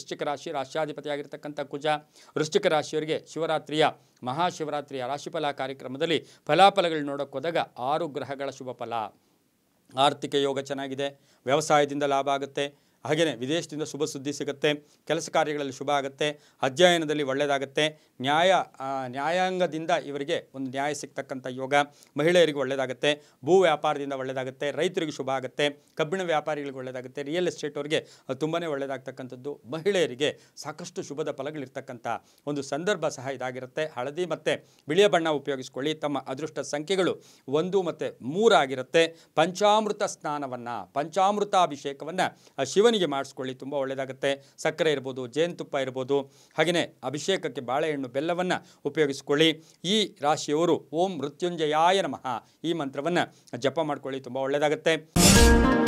ವೃಶ್ಚಿಕ ರಾಶಿ ರಾಷ್ಟ್ರಾಧಿಪತಿಯಾಗಿರ್ತಕ್ಕಂಥ ಕುಜ ವೃಶ್ಚಿಕ ರಾಶಿಯವರಿಗೆ ಶಿವರಾತ್ರಿಯ ಮಹಾಶಿವರಾತ್ರಿಯ ರಾಶಿಫಲ ಕಾರ್ಯಕ್ರಮದಲ್ಲಿ ಫಲಾಫಲಗಳು ಹೋದಾಗ ಆರು ಗ್ರಹಗಳ ಶುಭ ಫಲ ಆರ್ಥಿಕ ಯೋಗ ಚೆನ್ನಾಗಿದೆ ವ್ಯವಸಾಯದಿಂದ ಲಾಭ ಆಗುತ್ತೆ ಹಾಗೆಯೇ ವಿದೇಶದಿಂದ ಶುಭ ಸುದ್ದಿ ಸಿಗುತ್ತೆ ಕೆಲಸ ಕಾರ್ಯಗಳಲ್ಲಿ ಶುಭ ಆಗುತ್ತೆ ಅಧ್ಯಯನದಲ್ಲಿ ಒಳ್ಳೆಯದಾಗುತ್ತೆ ನ್ಯಾಯ ನ್ಯಾಯಾಂಗದಿಂದ ಇವರಿಗೆ ಒಂದು ನ್ಯಾಯ ಸಿಗ್ತಕ್ಕಂಥ ಯೋಗ ಮಹಿಳೆಯರಿಗೆ ಒಳ್ಳೆಯದಾಗುತ್ತೆ ಭೂ ವ್ಯಾಪಾರದಿಂದ ಒಳ್ಳೆಯದಾಗುತ್ತೆ ರೈತರಿಗೆ ಶುಭ ಆಗುತ್ತೆ ಕಬ್ಬಿಣ ವ್ಯಾಪಾರಿಗಳಿಗೆ ಒಳ್ಳೆಯದಾಗುತ್ತೆ ರಿಯಲ್ ಎಸ್ಟೇಟ್ ಅವರಿಗೆ ತುಂಬಾ ಒಳ್ಳೆಯದಾಗ್ತಕ್ಕಂಥದ್ದು ಮಹಿಳೆಯರಿಗೆ ಸಾಕಷ್ಟು ಶುಭದ ಫಲಗಳಿರ್ತಕ್ಕಂಥ ಒಂದು ಸಂದರ್ಭ ಸಹ ಇದಾಗಿರುತ್ತೆ ಹಳದಿ ಮತ್ತು ಬಿಳಿಯ ಬಣ್ಣ ಉಪಯೋಗಿಸ್ಕೊಳ್ಳಿ ತಮ್ಮ ಅದೃಷ್ಟ ಸಂಖ್ಯೆಗಳು ಒಂದು ಮತ್ತು ಮೂರಾಗಿರುತ್ತೆ ಪಂಚಾಮೃತ ಸ್ನಾನವನ್ನು ಪಂಚಾಮೃತಾಭಿಷೇಕವನ್ನು ಶಿವ ಶಿವನಿಗೆ ಮಾಡಿಸ್ಕೊಳ್ಳಿ ತುಂಬ ಒಳ್ಳೆಯದಾಗುತ್ತೆ ಸಕ್ಕರೆ ಇರ್ಬೋದು ಜೇನುತುಪ್ಪ ಇರ್ಬೋದು ಹಾಗೆಯೇ ಅಭಿಷೇಕಕ್ಕೆ ಬಾಳೆಹಣ್ಣು ಬೆಲ್ಲವನ್ನು ಉಪಯೋಗಿಸಿಕೊಳ್ಳಿ ಈ ರಾಶಿಯವರು ಓಂ ಮೃತ್ಯುಂಜಯಾಯ ನಮಃ ಈ ಮಂತ್ರವನ್ನು ಜಪ ಮಾಡಿಕೊಳ್ಳಿ ತುಂಬ ಒಳ್ಳೆಯದಾಗುತ್ತೆ